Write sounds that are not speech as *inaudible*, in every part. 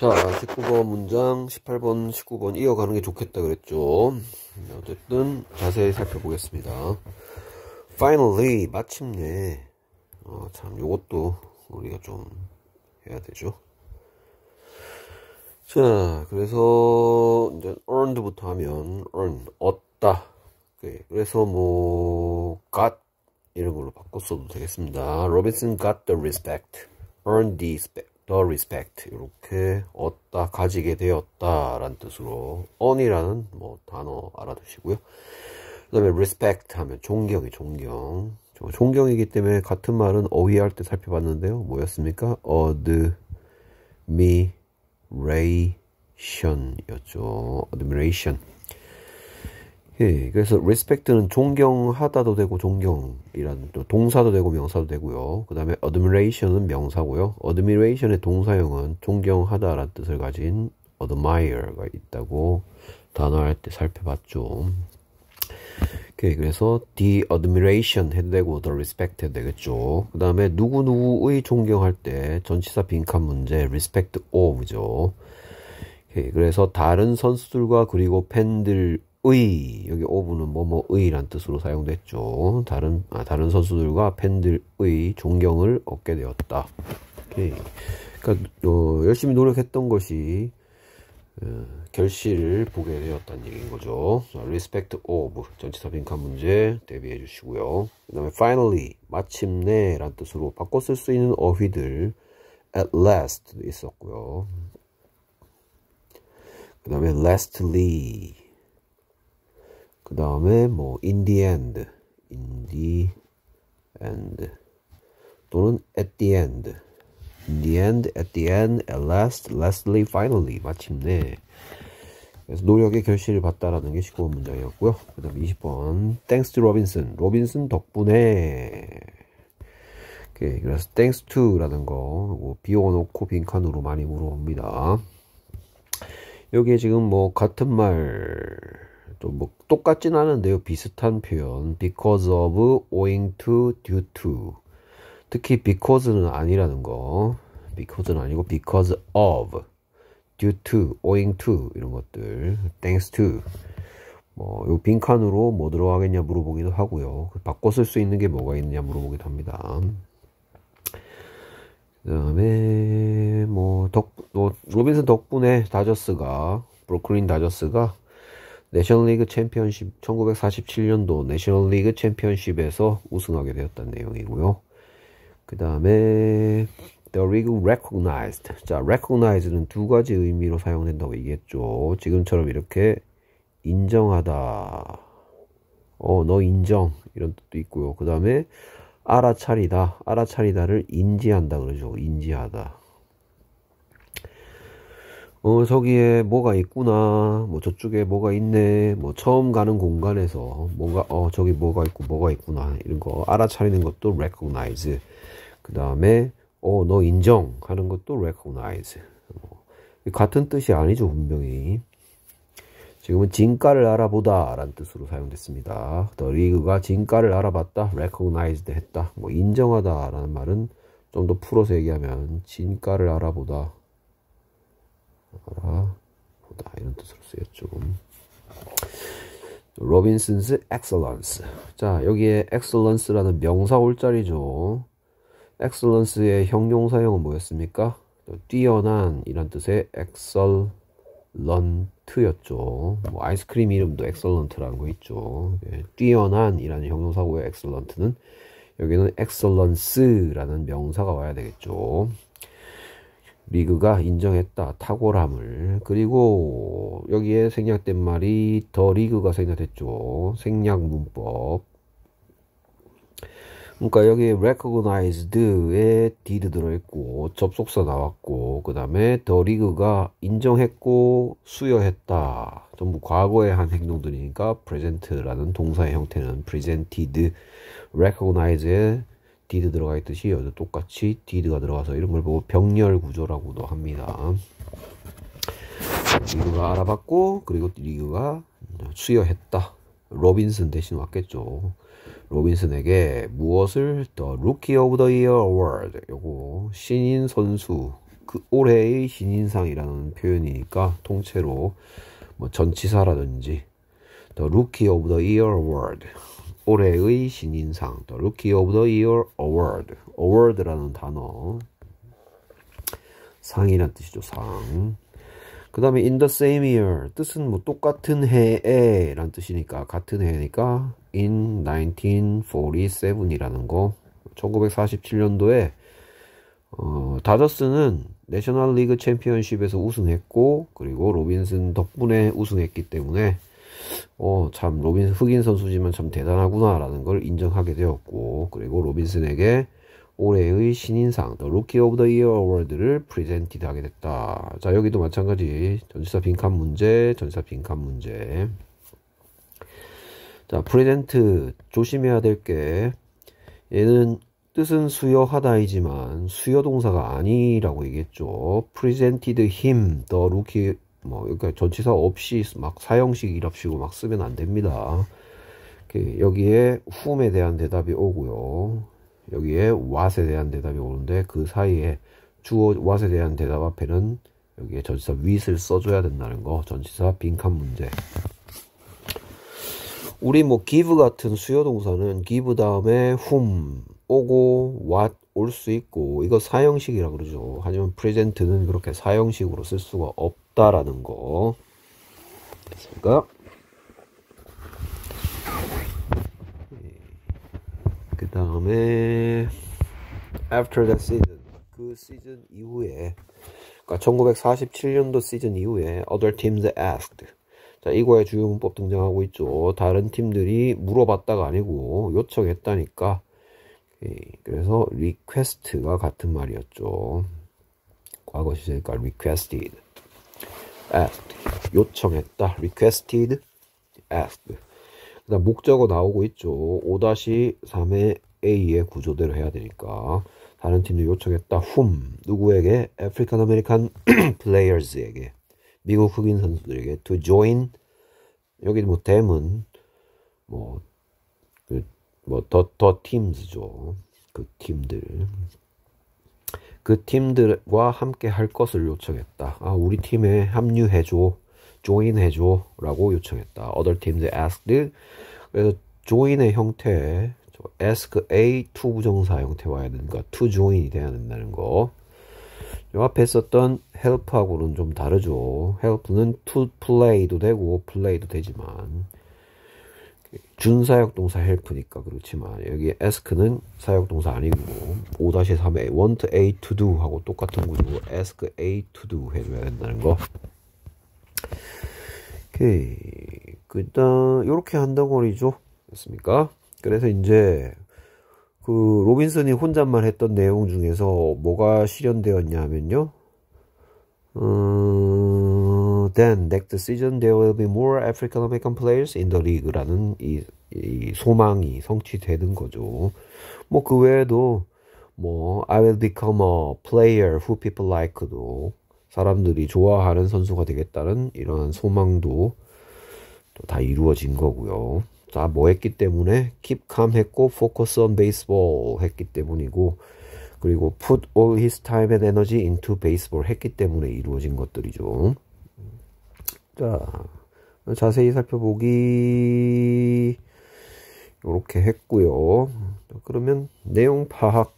자 19번 문장 18번 19번 이어가는 게 좋겠다 그랬죠 네, 어쨌든 자세히 살펴보겠습니다 finally 마침내 어, 참 요것도 우리가 좀 해야 되죠 자 그래서 이제 earned부터 하면 earn 얻다 네, 그래서 뭐 got 이런 걸로 바꿨어도 되겠습니다 로빈슨 got the respect earned the the respect 이렇게 얻다 가지게 되었다 라는 뜻으로 on이라는 뭐 단어 알아두시고요 그 다음에 respect 하면 존경이 존경 존경이기 때문에 같은 말은 어휘할 때 살펴봤는데요 뭐였습니까? admiration 이었죠 admiration 예, 그래서 respect는 존경하다도 되고 존경이라는 또 동사도 되고 명사도 되고요. 그 다음에 admiration은 명사고요. admiration의 동사형은 존경하다라는 뜻을 가진 admire가 있다고 단어할 때 살펴봤죠. 오케이, 그래서 the admiration 해도 되고 the respect 해도 되겠죠. 그 다음에 누구누구의 존경할 때 전치사 빈칸 문제 respect of죠. 그래서 다른 선수들과 그리고 팬들 의 여기 오브는 뭐 뭐의란 뜻으로 사용됐죠. 다른 아, 다른 선수들과 팬들의 존경을 얻게 되었다. 오케이. 그러니까 어, 열심히 노력했던 것이 어, 결실을 보게 되었다는 얘기인 거죠. 자, respect of 전체 서빙카 문제 대비해 주시고요. 그다음에 finally 마침내란 뜻으로 바꿔 쓸수 있는 어휘들 at last 있었고요. 그다음에 lastly 그 다음에 뭐 in the end, in the end 또는 at the end, in the end, at the end, at last, lastly, finally 마침내 그래서 노력의 결실을 봤다라는 게 19번 문장이었고요. 그 다음 20번 thanks to Robinson, 로빈슨 덕분에 오케이, 그래서 thanks to라는 거 비워놓고 빈칸으로 많이 물어봅니다. 여기에 지금 뭐 같은 말 또뭐 똑같진 않은데요. 비슷한 표현. because of, owing to, due to. 특히 because는 아니라는 거. because는 아니고 because of, due to, owing to 이런 것들. thanks to. 뭐요 빈칸으로 뭐 들어가겠냐 물어보기도 하고요. 바꿔 쓸 수 있는 게 뭐가 있느냐 물어보기도 합니다. 그다음에 뭐덕뭐 뭐 로빈슨 덕분에 다저스가 브루클린 다저스가 내셔널리그 챔피언십 1947년도 내셔널리그 챔피언십에서 우승하게 되었다는 내용이고요. 그 다음에 The League Recognized 자 Recognized는 두 가지 의미로 사용된다고 얘기했죠. 지금처럼 이렇게 인정하다 어너 인정 이런 뜻도 있고요. 그 다음에 알아차리다 알아차리다를 인지한다 그러죠. 인지하다 어, 저기에 뭐가 있구나, 뭐 저쪽에 뭐가 있네, 뭐 처음 가는 공간에서 뭔가, 어, 저기 뭐가 있고 뭐가 있구나, 이런 거 알아차리는 것도 recognize. 그 다음에, 어, 너 인정 하는 것도 recognize. 뭐, 같은 뜻이 아니죠, 분명히. 지금은 진가를 알아보다 라는 뜻으로 사용됐습니다. 더 리그가 진가를 알아봤다, recognized 했다, 뭐 인정하다 라는 말은 좀 더 풀어서 얘기하면 진가를 알아보다 아, 어, 보다 뭐 이런 뜻으로 쓰였죠. 로빈슨스 엑셀런스. 자, 여기에 엑셀런스라는 명사 올자리죠. 엑셀런스의 형용사형은 뭐였습니까? 뛰어난 이런 뜻의 엑셀런트였죠뭐 아이스크림 이름도 엑셀런트라는거 있죠. 예, 뛰어난 이라는 형용사고의 엑셀런트는 여기는 엑셀런스라는 명사가 와야 되겠죠. 리그가 인정했다 탁월함을 그리고 여기에 생략된 말이 더 리그가 생략됐죠 생략 문법 그러니까 여기 recognized에 did 들어있고 접속사 나왔고 그 다음에 더 리그가 인정했고 수여했다 전부 과거에 한 행동들이니까 present라는 동사의 형태는 presented recognize의 did 들어가 있듯이 여기도 똑같이 did가 들어가서 이런 걸 보고 병렬 구조라고도 합니다. 리그가 알아봤고 그리고 리그가 수여했다. 로빈슨 대신 왔겠죠. 로빈슨에게 무엇을 더 루키 오브 더 이어 어워드 요거 신인 선수 그 올해의 신인상이라는 표현이니까 통째로 뭐 전치사라든지 더 루키 오브 더 이어 어워드 올해의 신인상, 또 루키 오브 더 이어 어워드, 어워드라는 단어. 상이란 뜻이죠, 상. 그 다음에 in the same year 뜻은 뭐 똑같은 해에 라는 뜻이니까 같은 해니까 in 1947이라는 거 1947년도에 어, 다저스는 내셔널 리그 챔피언십에서 우승했고 그리고 로빈슨 덕분에 우승했기 때문에 어, 참 로빈 흑인 선수지만 참 대단하구나라는 걸 인정하게 되었고 그리고 로빈슨에게 올해의 신인상 The the Rookie of Year a w a r d 를 프리젠티드 하게 됐다. 자 여기도 마찬가지 전치사 빈칸 문제, 전치사 빈칸 문제. 자프리젠트 조심해야 될 게 얘는 뜻은 수여하다이지만 수여 동사가 아니라고 얘기했죠. presented 뭐 그러니까 전치사 없이 막 사형식 이랍시고막 쓰면 안 됩니다. 그 여기에 whom에 대한 대답이 오고요. 여기에 what에 대한 대답이 오는데 그 사이에 주어 what에 대한 대답 앞에는 여기에 전치사 with을 써줘야 된다는 거 전치사 빈칸 문제 우리 뭐 give 같은 수요 동사는 give 다음에 whom 오고 what 올 수 있고 이거 사형식이라 그러죠 하지만 present는 그렇게 사형식으로 쓸 수가 없 없다라는 거. 그러니까 그 다음에 after that season 그 시즌 이후에 그러니까 1947년도 시즌 이후에 other teams asked 자이거에 주요문법 등장하고 있죠 다른 팀들이 물어봤다가 아니고 요청했다니까 예, 그래서 request가 같은 말이었죠 과거 시제니까 requested asked 요청했다 requested asked 그 다음 목적어 나오고 있죠 5-3의 A의 구조대로 해야 되니까 다른 팀도 요청했다 whom 누구에게 African American *clears throat* players에게 미국 흑인 선수들에게 to join 여기 뭐 댐은 뭐뭐더더 팀즈죠 그 팀들 그 팀들과 함께 할 것을 요청했다. 아, 우리 팀에 합류해줘. 조인해줘. 라고 요청했다. Other teams asked. 그래서 조인의 형태, ask a to 부정사 형태와 해야 되는 거, to join이 돼야 된다는 거. 앞에 썼던 help하고는 좀 다르죠. help는 to play도 되고, play도 되지만. 준 사역동사 help니까 그렇지만 여기 ask는 사역동사 아니고 5-3에 want A to do 하고 똑같은 구조고 ask A to do 해줘야 된다는 거 오케이 그다음 이렇게 한다고 리죠 됐습니까? 그래서 이제 그 로빈슨이 혼잣말 했던 내용 중에서 뭐가 실현되었냐 면요 음... then next season there will be more African American players in the league라는 이, 이 소망이 성취되는 거죠. 뭐 그 외에도 뭐 I will become a player who people like도 사람들이 좋아하는 선수가 되겠다는 이런 소망도 다 이루어진 거고요. 다뭐 했기 때문에 keep calm 했고 focus on baseball 했기 때문이고 그리고 put all his time and energy into baseball 했기 때문에 이루어진 것들이죠. 자, 자세히 살펴보기. 이렇게 했고요. 그러면 내용 파악.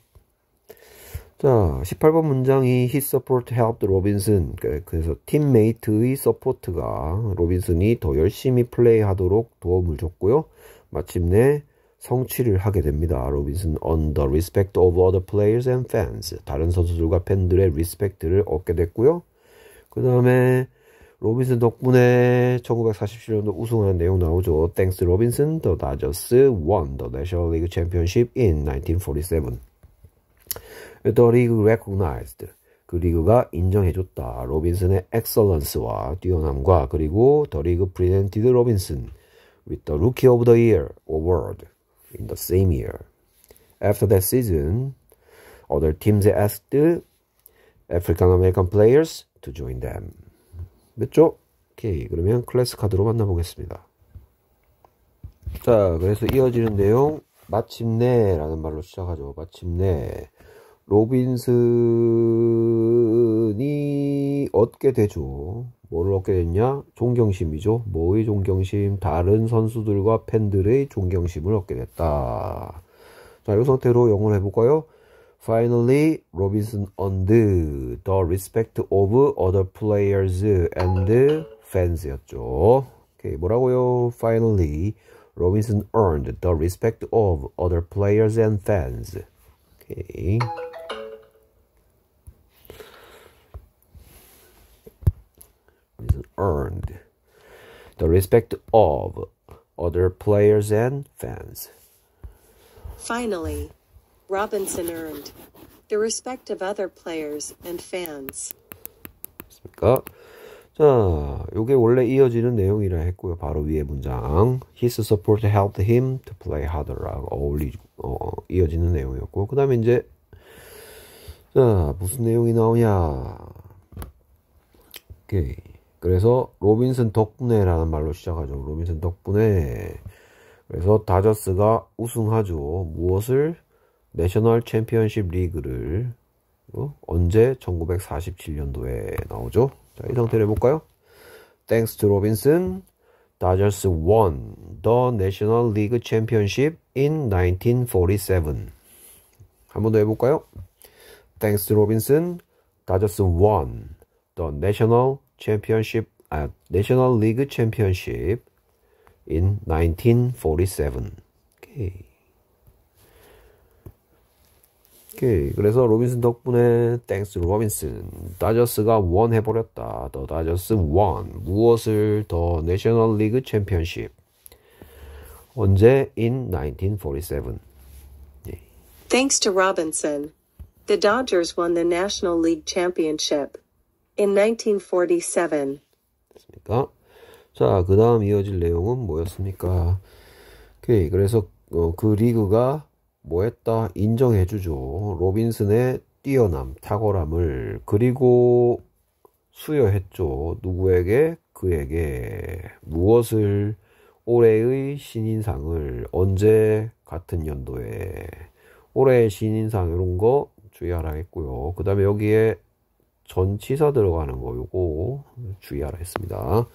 자, 18번 문장이 he support helped Robinson. 그, 그래서 팀메이트의 서포트가 로빈슨이 더 열심히 플레이하도록 도움을 줬고요. 마침내 성취를 하게 됩니다. 로빈슨 on the respect of other players and fans. 다른 선수들과 팬들의 리스펙트를 얻게 됐고요. 그 다음에 로빈슨 덕분에 1947년도 우승한 내용 나오죠. Thanks Robinson, the Dodgers won the National League Championship in 1947. The league recognized. 그 리그가 인정해줬다. 로빈슨의 엑설런스와 뛰어남과 그리고 더 리그 presented Robinson with the Rookie of the Year award in the same year. After that season, other teams asked African American players to join them. 됐죠? 오케이. 그러면 클래스 카드로 만나보겠습니다. 자, 그래서 이어지는 내용 마침내 라는 말로 시작하죠. 마침내 로빈슨이 얻게 되죠. 뭐를 얻게 됐냐? 존경심이죠. 뭐의 존경심? 다른 선수들과 팬들의 존경심을 얻게 됐다. 자, 이 상태로 영어를 해볼까요? Finally, Robinson won the respect of other players and fans였죠. Okay, 뭐라고요? Finally, Robinson earned the respect of other players and fans. Okay. Robinson earned the respect of other players and fans. Finally, Robinson earned the respect of other players and fans. 맞습니까? 자, 요게 원래 이어지는 내용이라 했고요. 바로 위에 문장. His support helped him to play h a r d e r 어울리 어, 이어지는 내용이었고 그다음에 이제 자, 무슨 내용이 나오냐? 오케이. 그래서 로빈슨 덕분에라는 말로 시작하죠. 로빈슨 덕분에 그래서 다저스가 우승하죠. 무엇을 내셔널 챔피언십 리그를 어? 언제 1947년도에 나오죠? 자, 이 상태로 해볼까요? Thanks to Robinson, Dodgers won the National League Championship in 1947. 한 번 더 해볼까요? Thanks to Robinson, Dodgers won the National Championship, 아, National League Championship in 1947. 오케이. 오케이. 그래서 로빈슨 덕분에 땡스 로빈슨 다저스가 원 해버렸다. 더 다저스 원 무엇을 더 내셔널 리그 챔피언십 언제 in 1947. 예. Thanks to Robinson, the Dodgers won the National League Championship in 1947. 됐습니까? 자, 그다음 이어질 내용은 뭐였습니까? 오케이. 그래서 어, 그 리그가 뭐했다 인정해주죠. 로빈슨의 뛰어남, 탁월함을 그리고 수여했죠. 누구에게 그에게 무엇을 올해의 신인상을 언제 같은 연도에 올해의 신인상 이런 거 주의하라 했고요. 그 다음에 여기에 전치사 들어가는 거 요거 주의하라 했습니다.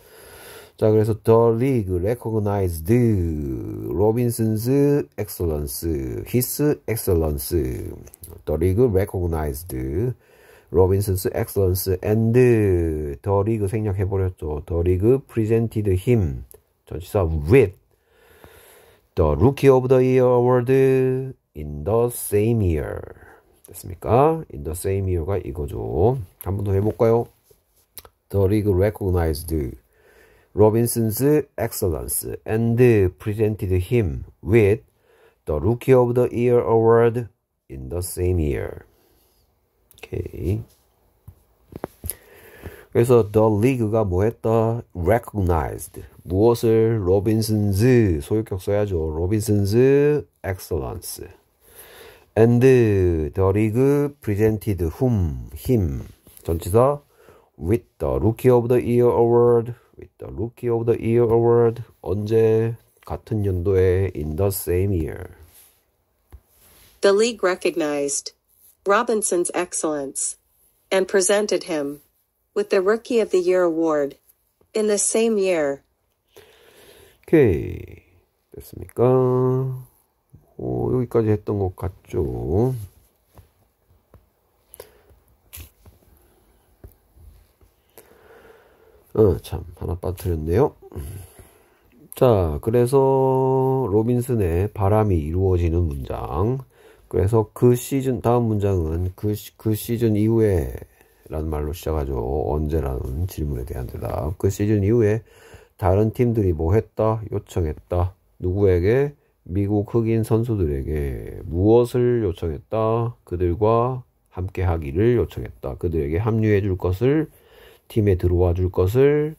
자, 그래서 The League recognized Robinson's excellence, his excellence. The League recognized Robinson's excellence and The League 생략해버렸죠. The League presented him, 전치사 with The Rookie of the Year Award in the same year. 됐습니까? In the same year가 이거죠. 한 번 더 해볼까요? The League recognized Robinson's excellence and presented him with the Rookie of the Year award in the same year. Okay. 그래서 The League가 뭐 했다? Recognized. 무엇을? Robinson's 소유격 써야죠. Robinson's excellence. And the league presented whom? him. 전치사 with the Rookie of the Year award with the Rookie of the Year Award 언제 같은 연도에 in the same year. The league recognized Robinson's excellence and presented him with the Rookie of the Year Award in the same year. 오케이. 됐습니까? 오, 여기까지 했던 것 같죠. 어, 참, 하나 빠뜨렸네요. 자, 그래서 로빈슨의 바람이 이루어지는 문장. 그래서 그 시즌, 다음 문장은 그, 그 시즌 이후에 라는 말로 시작하죠. 언제라는 질문에 대한 대답. 그 시즌 이후에 다른 팀들이 뭐 했다, 요청했다, 누구에게, 미국 흑인 선수들에게 무엇을 요청했다, 그들과 함께 하기를 요청했다, 그들에게 합류해 줄 것을 팀에 들어와 줄 것을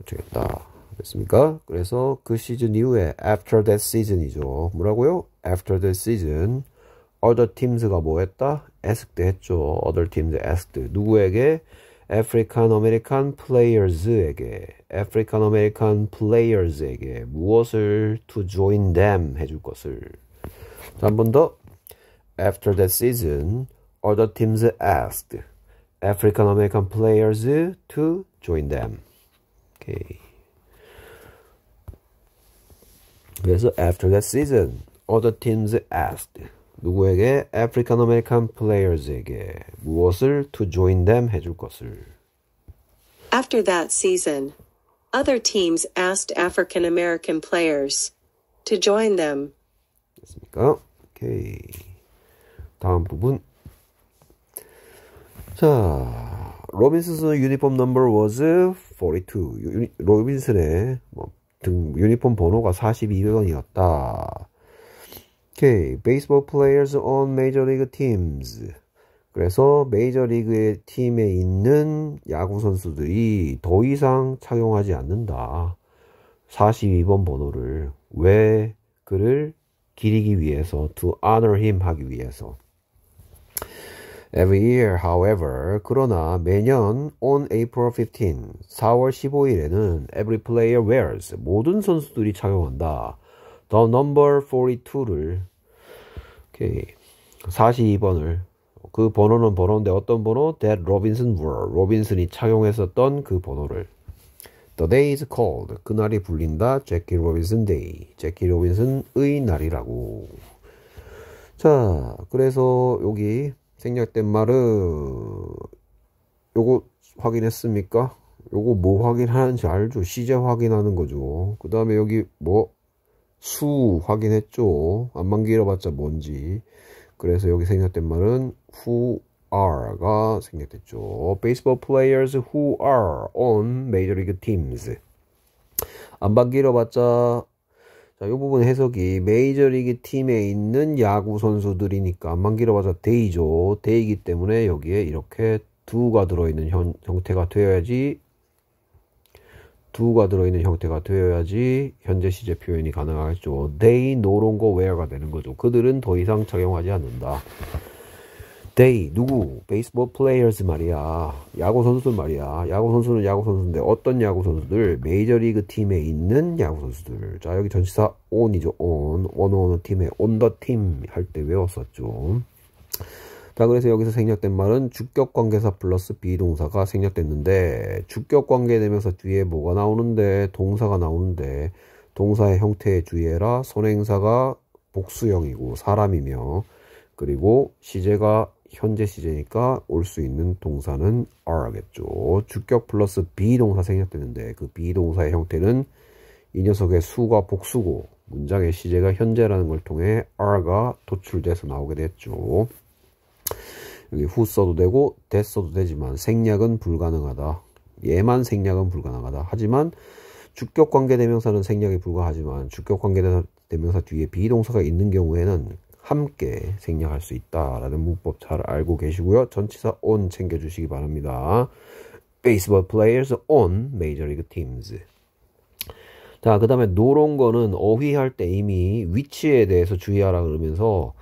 요청했다. 됐습니까? 그래서 그 시즌 이후에 after that season이죠. 뭐라고요? after that season other teams가 뭐 했다? asked 했죠. other teams asked 누구에게? African American players에게 African American players에게 무엇을 to join them 해줄 것을 한번더 after that season other teams asked African American players uh, to join them. Okay. 그래서 after that season, other teams asked 누구에게 African American players에게 무엇을 to join them 해줄 것을. After that season, other teams asked African American players to join them. 됐습니까? Okay. 다음 부분 자, 로빈슨의 유니폼 넘버 was 42. 유니, 로빈슨의 뭐, 등, 유니폼 번호가 42번이었다. k 케이 baseball players on major league teams. 그래서 메이저리그의 팀에 있는 야구 선수들이 더 이상 착용하지 않는다. 42번 번호를 왜 그를 기리기 위해서 to honor him 하기 위해서 Every year, however, 그러나 매년 on April 15, 4월 15일에는 every player wears 모든 선수들이 착용한다. The number 42를 오케이. 42번을 그 번호는 번호인데 어떤 번호? That Robinson wore. 로빈슨이 착용했었던 그 번호를 The day is called. 그날이 불린다. Jackie Robinson Day, 제 k i 빈 r o b i n s o n 의 날이라고. 자, 그래서 여기 생략된 말은 요거 확인했습니까? 요거 뭐 확인하는지 알죠? 시제 확인하는 거죠. 그 다음에 여기 뭐 수 확인했죠. 안만 길어봤자 뭔지. 그래서 여기 생략된 말은 who are가 생략됐죠. Baseball players who are on major league teams. 안만 길어봤자 자, 이 부분 해석이 메이저리그 팀에 있는 야구 선수들이니까 안만 길어봐서 데이죠. 데이기 때문에 여기에 이렇게 두가 들어있는 형, 형태가 되어야지 두가 들어있는 형태가 되어야지 현재 시제 표현이 가능하겠죠. They no longer wear가 되는 거죠. 그들은 더 이상 착용하지 않는다. t h y 누구 베이스볼 플레이어즈 말이야 야구 선수들 말이야 야구 선수는 야구 선수인데 어떤 야구 선수들 메이저리그 팀에 있는 야구 선수들 자 여기 전치사 on이죠 on 원어원 팀에 on the team 할 때 외웠었죠 자 그래서 여기서 생략된 말은 주격관계사 플러스 비동사가 생략됐는데 주격관계되면서 뒤에 뭐가 나오는데 동사가 나오는데 동사의 형태에 주의해라 선행사가 복수형이고 사람이며 그리고 시제가 현재 시제니까 올 수 있는 동사는 are겠죠. 주격 플러스 비동사 생략되는데 그 비동사의 형태는 이 녀석의 수가 복수고 문장의 시제가 현재라는 걸 통해 are가 도출돼서 나오게 됐죠. 여기 후 써도 되고 t h 써도 되지만 생략은 불가능하다. 얘만 생략은 불가능하다. 하지만 주격 관계 대명사는 생략이 불가하지만 주격 관계 대명사 뒤에 비동사가 있는 경우에는 함께 생략할 수 있다라는 문법 잘 알고 계시고요. 전치사 on 챙겨주시기 바랍니다. baseball players on major league teams. 자, 그 다음에 노런 거는 어휘할 때 이미 위치에 대해서 주의하라 그러면서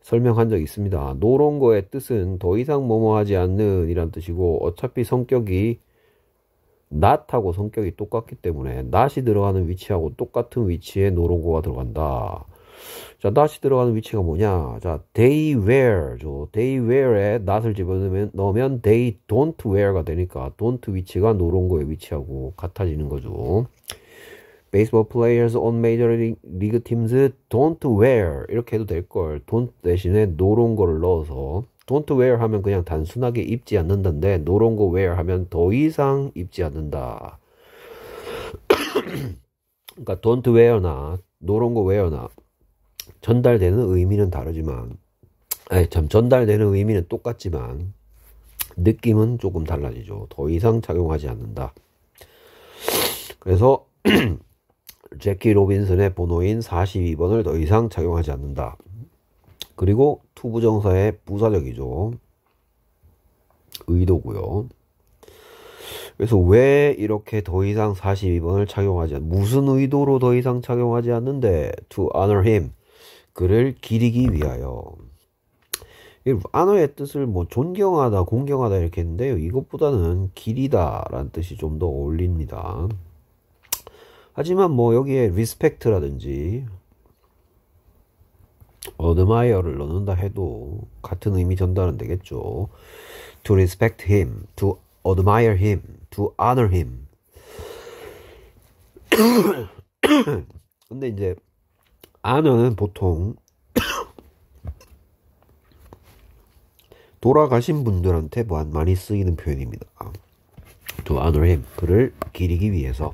설명한 적 있습니다. 노런 거의 뜻은 더 이상 뭐뭐 하지 않는 이란 뜻이고 어차피 성격이 낫하고 성격이 똑같기 때문에 낫이 들어가는 위치하고 똑같은 위치에 노런거가 들어간다. 자, not이 들어가는 위치가 뭐냐? 자, they wear죠. they wear에 not을 집어넣으면 넣으면 they don't wear가 되니까 don't 위치가 노런 거에 위치하고 같아지는 거죠. baseball players on major league teams don't wear 이렇게 해도 될걸 don't 대신에 노런 거를 넣어서 don't wear 하면 그냥 단순하게 입지 않는다인데 노런 거 wear 하면 더 이상 입지 않는다. 그러니까 don't wear나 노런 거 wear나 전달되는 의미는 다르지만, 아니, 참, 전달되는 의미는 똑같지만, 느낌은 조금 달라지죠. 더 이상 착용하지 않는다. 그래서, *clears throat* 제키 로빈슨의 번호인 42번을 더 이상 착용하지 않는다. 그리고 투부정사의 부사적이죠. 의도고요. 그래서 왜 이렇게 더 이상 42번을 착용하지 않, 무슨 의도로 더 이상 착용하지 않는데? To honor him. 그를 기리기 위하여. 안어의 뜻을 뭐 존경하다, 공경하다 이렇게 했는데요. 이것보다는 길이다라는 뜻이 좀 더 어울립니다. 하지만 뭐 여기에 r e s p e c t 라든지 어드마이어를 넣는다 해도 같은 의미 전달은 되겠죠. To respect him, to admire him, to honor him. *coughs* 근데 이제 아는 보통 돌아가신 분들한테 뭐 많이 쓰이는 표현입니다. To honor him. 그를 기리기 위해서.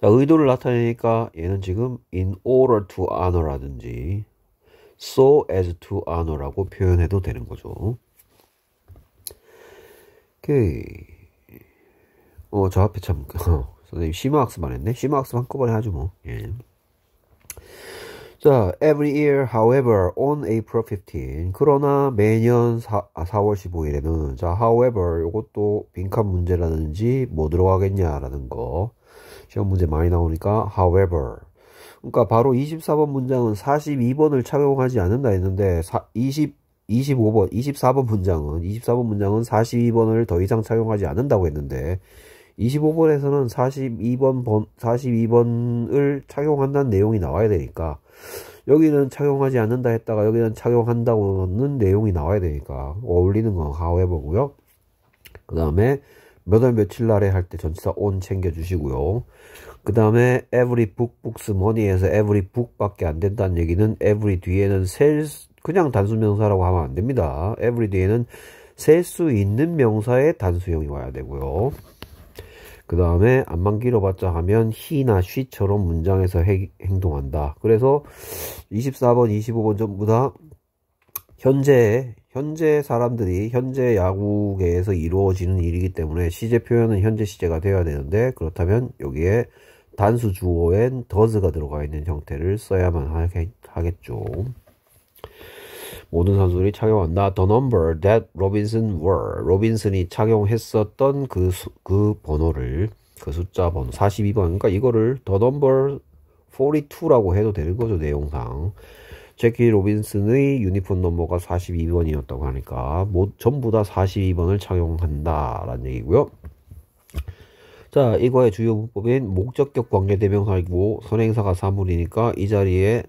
자, 의도를 나타내니까 얘는 지금 in order to honor라든지 so as to honor라고 표현해도 되는 거죠. 오케이. 어, 저 앞에 참, 어, *laughs* 선생님 심화학습 안 했네? 심화학습 한꺼번에 하죠 뭐. 예. 자, every year, however, on April 15. 그러나 매년 4, 아, 월 15일에는 자, however, 이것도 빈칸 문제라든지뭐 들어가겠냐라는 거. 시험 문제 많이 나오니까 however. 그러니까 바로 24번 문장은 42번을 착용하지 않는다 했는데 4, 20 25번, 24번 문장은 24번 문장은 42번을 더 이상 착용하지 않는다고 했는데 25번에서는 42번 번 42번을 착용한다는 내용이 나와야 되니까 여기는 착용하지 않는다 했다가 여기는 착용한다고는 내용이 나와야 되니까 어울리는 건 h o 에보 v 고요그 다음에 몇월 며칠 날에 할 때 전치사 on 챙겨주시고요. 그 다음에 every book, books, money에서 every book밖에 안 된다는 얘기는 every 뒤에는 sales 그냥 단수 명사라고 하면 안 됩니다. every 뒤에는 셀 수 있는 명사의 단수형이 와야 되고요. 그 다음에 안만 길어봤자 하면 히나 쉬처럼 문장에서 해, 행동한다. 그래서 24번, 25번 전부 다 현재 현재 사람들이 현재 야구계에서 이루어지는 일이기 때문에 시제 표현은 현재 시제가 되어야 되는데 그렇다면 여기에 단수 주어엔 더즈가 들어가 있는 형태를 써야만 하겠죠. 모든 선수들이 착용한다. The number that Robinson wore. 로빈슨이 착용했었던 그, 수, 그 번호를 그 숫자 번호 42번 그러니까 이거를 the number 42라고 해도 되는 거죠 내용상 제키 로빈슨의 유니폼 넘버가 42번이었다고 하니까 뭐 전부 다 42번을 착용한다 라는 얘기고요 자 이거의 주요 문법인 목적격 관계대명사이고 선행사가 사물이니까 이 자리에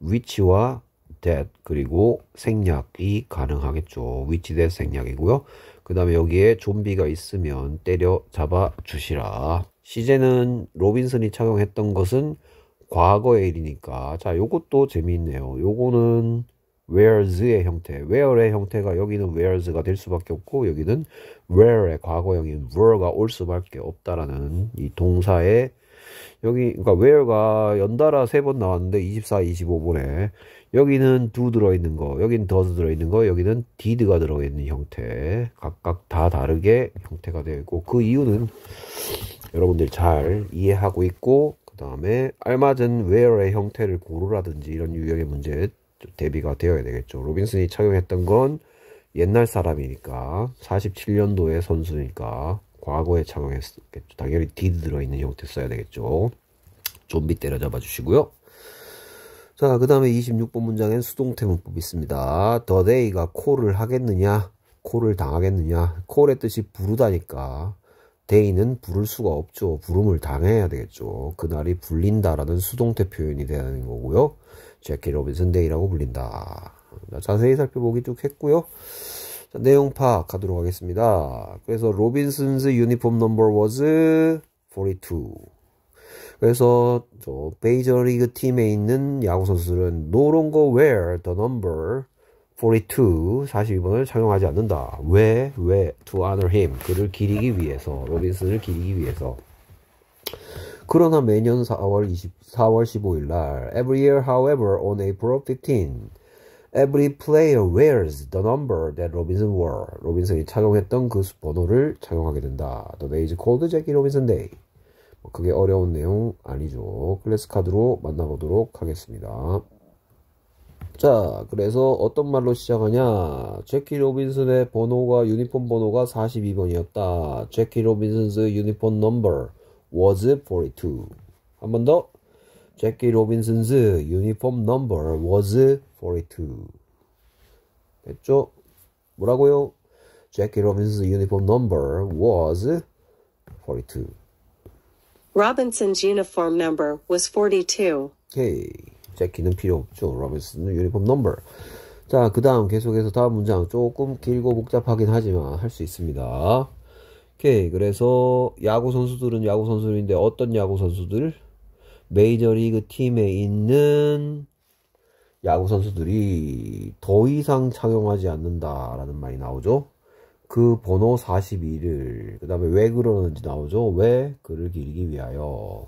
위치와 that 그리고 생략이 가능하겠죠. which that 생략이고요. 그 다음에 여기에 좀비가 있으면 때려 잡아 주시라. 시제는 로빈슨이 착용했던 것은 과거의 일이니까 자 요것도 재미있네요. 요거는 where's의 형태, where의 형태가 여기는 where's가 될 수밖에 없고 여기는 where의 과거형인 were가 올 수밖에 없다라는 이 동사의 여기 그러니까 w h 가 연달아 세 번 나왔는데 24, 25번에 여기는 두 들어있는 거, 여기는 더 o 들어있는 거, 여기는 디드가 들어있는 형태 각각 다 다르게 형태가 되어 있고 그 이유는 여러분들 잘 이해하고 있고 그 다음에 알맞은 웨어 e 의 형태를 고르라든지 이런 유형의 문제 대비가 되어야 되겠죠. 로빈슨이 착용했던 건 옛날 사람이니까 47년도의 선수니까 과거의 차용했겠죠. 당연히 did 들어있는 형태 써야 되겠죠. 좀비 때려잡아 주시고요. 자, 그 다음에 26번 문장엔 수동태 문법이 있습니다. 더데이가 콜을 하겠느냐, 콜을 당하겠느냐. 콜의 뜻이 부르다니까 데이는 부를 수가 없죠. 부름을 당해야 되겠죠. 그날이 불린다라는 수동태 표현이 되는 거고요. 제키 로빈슨 데이라고 불린다. 자세히 살펴보기 쭉 했고요. 자, 내용 파악하도록 하겠습니다. 그래서 로빈슨스 유니폼 넘버 워즈 42. 그래서 저 베이저리그 팀에 있는 야구 선수들은 no l o n g e wear the number 42, 42번을 착용하지 않는다. 왜? 왜? To honor him. 그를 기리기 위해서, 로빈슨을 기리기 위해서. 그러나 매년 4월 20, 4월 15일 날, every year however on April 15, Every player wears the number that Robinson wore. 로빈슨이 착용했던 그 번호를 착용하게 된다. The day is called Jackie Robinson Day. 뭐 그게 어려운 내용 아니죠. 클래스 카드로 만나보도록 하겠습니다. 자, 그래서 어떤 말로 시작하냐? 제키 로빈슨의 번호가 유니폼 번호가 42번이었다. 제키 로빈슨의 유니폼 넘버 was 42. 한 번 더. 제키 로빈슨의 유니폼 넘버 was 42. 됐죠? 뭐라고요? Jackie Robinson's uniform number was 42. Robinson's uniform number was 42. 오케이. 재키는 필요 없죠. 로빈슨은 유니폼 넘버. 자, 그 다음 계속해서 다음 문장 조금 길고 복잡하긴 하지만 할 수 있습니다. 오케이. 그래서 야구 선수들은 야구 선수들인데 어떤 야구 선수들? 메이저리그 팀에 있는 야구 선수들이 더 이상 착용하지 않는다라는 말이 나오죠. 그 번호 42를 그 다음에 왜 그러는지 나오죠. 왜 그를 기리기 위하여.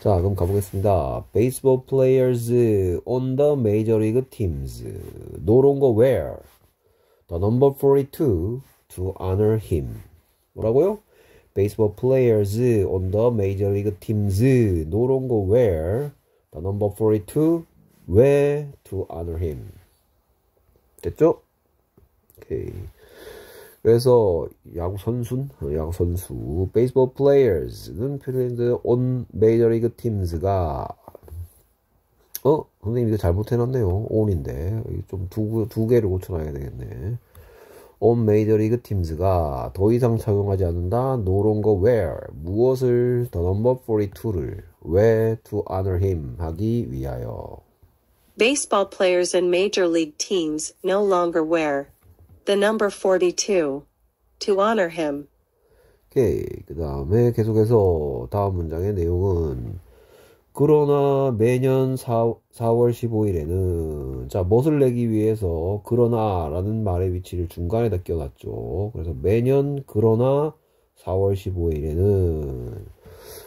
자 그럼 가보겠습니다. Baseball players on the major league teams. 노론 거 where? The number 42 to honor him. 뭐라고요? Baseball players on the major league teams. 노론 거 where? The number 42 way to honor him. 됐죠? 오케이. 그래서 야구 선수, 야구 선수, baseball players는 표현했는데 on major league teams가 어 선생님 이거 잘못해놨네요. on인데 좀두두 두 개를 고쳐놔야 되겠네. on major league teams가 더 이상 적용하지 않는다. 노론거 where 무엇을 the number 42를 where to honor him 하기 위하여. Baseball players in major league teams no longer wear the number 42 to honor him. 그 다음에 계속해서 다음 문장의 내용은 그러나 매년 4, 4월 15일에는 자 멋을 내기 위해서 그러나라는 말의 위치를 중간에다 껴놨죠. 그래서 매년 그러나 4월 15일에는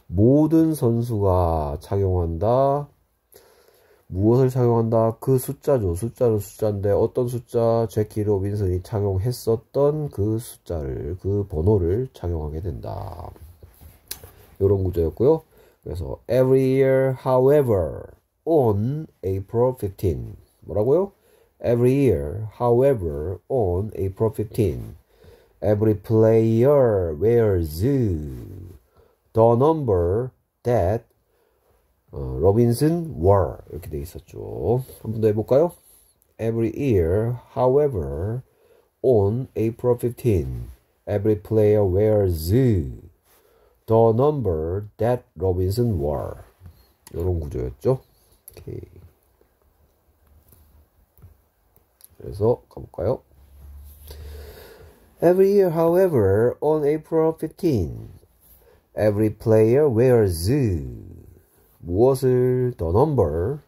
모든 선수가 착용한다. 무엇을 사용한다그 숫자죠. 숫자는 숫자인데 어떤 숫자 제키 로빈슨이 착용했었던 그 숫자를 그 번호를 착용하게 된다. 이런 구조였고요. 그래서 every year, however, on April 15 뭐라고요? Every year, however, on April 15 every player wears the number that Robinson were 이렇게 돼 있었죠. 한번더 해볼까요? Every year, however, on April 15, every player wears the number that Robinson wore. 이런 구조였죠. 오케이. 그래서 가볼까요? Every year, however, on April 15, every player wears the 무엇을 the number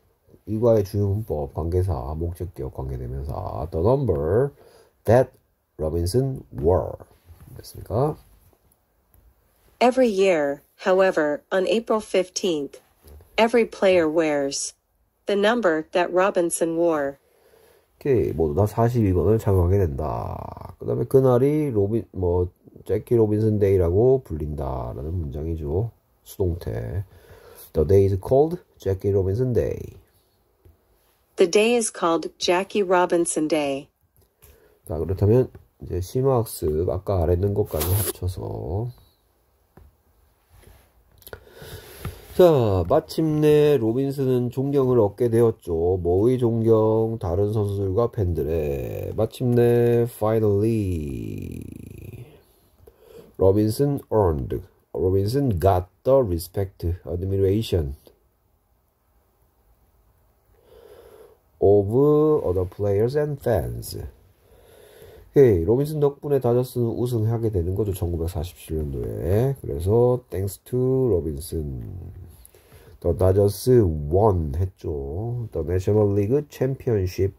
이과의 주요 문법 관계사 목적격 관계대명사 the number that Robinson were 됐습니까? Every year, however, on April 15th, every player wears the number that Robinson wore. 오케이, 모두 다 42번을 착용하게 된다. 그 다음에 그날이 로빈, 뭐, 재키 로빈슨 데이라고 불린다라는 문장이죠. 수동태. The day is called Jackie Robinson Day. The day is called Jackie Robinson Day. 자, 그렇다면 이제 심화학습 아까 아래 있는 것까지 합쳐서 자, 마침내 로빈슨은 존경을 얻게 되었죠. 뭐의 존경? 다른 선수들과 팬들의. 마침내, finally. 로빈슨 earned. 로빈슨 got the respect, admiration of other players and fans. 오케이. 로빈슨 덕분에 다저스는 우승하게 되는 거죠. 1947년도에. 그래서 thanks to 로빈슨. 더 다저스 won 했죠. The National League Championship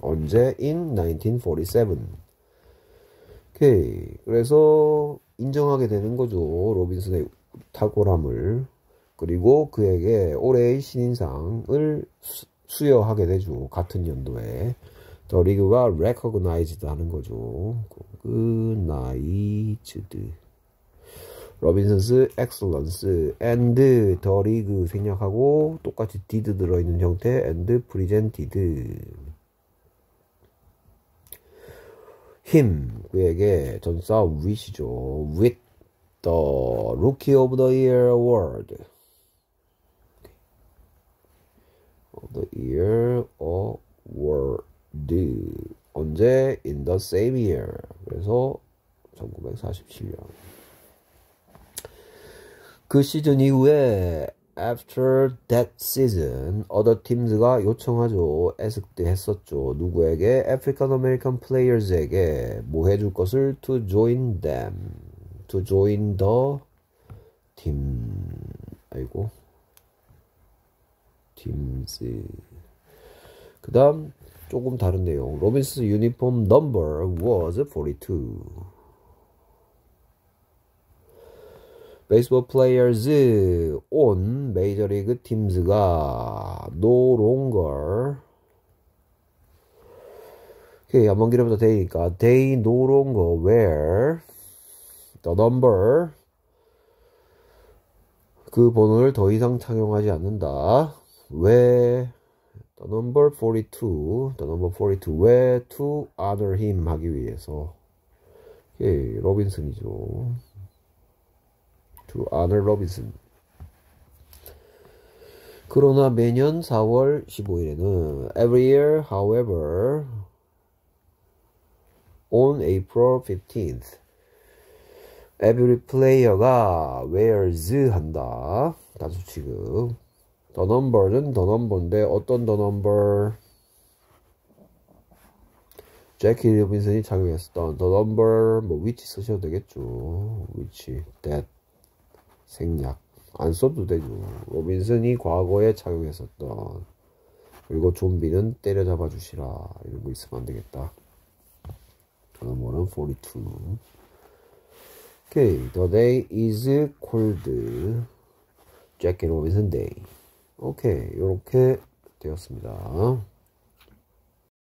언제 in 1947 오케이. 그래서 인정하게 되는 거죠. 로빈슨의 탁월함을. 그리고 그에게 올해의 신인상을 수여하게 되죠. 같은 연도에. 더 리그가 r e c 나이 n i 하는 거죠. 그나이즈드. 로빈슨스 엑 x 런스 앤드 더 리그 생략하고 똑같이 디드 들어있는 형태 and p r e s e him 그에게 전사 with죠 with the Rookie of the Year Award of the Year Award 언제 in the same year 그래서 1947년 그 시즌 이후에 after that season other teams가 요청하죠. 애석대 했었죠. 누구에게? African American players에게 뭐 해줄 것을 to join them. to join the team. 아이고. teams. 그다음 조금 다른 내용. 로빈스 유니폼 넘버 was 42. 베이스볼 플레이어즈 온 메이저리그 팀즈가 no longer 오케이 한번 길어부터 되니까 they no longer wear the number 그 번호를 더 이상 착용하지 않는다 왜 the number 42 the number 42왜 to honor him 하기 위해서 오케이 로빈슨이죠 to honor Robinson. 그러나 매년 4월 15일에는 every year, however, on April 15th, every player가 wears 한다. 단수 취급. the number는 the number인데 어떤 the number? 제키 로빈슨이 착용했었던 the number 뭐 which 쓰셔도 되겠죠. which that 생략 안 써도 되죠. 로빈슨이 과거에 착용했었던 그리고 좀비는 때려잡아 주시라 이러고 있으면 안 되겠다. 넘버는 42. Okay, the day is cold. j a c k and Robinson Day. okay, 이렇게 되었습니다.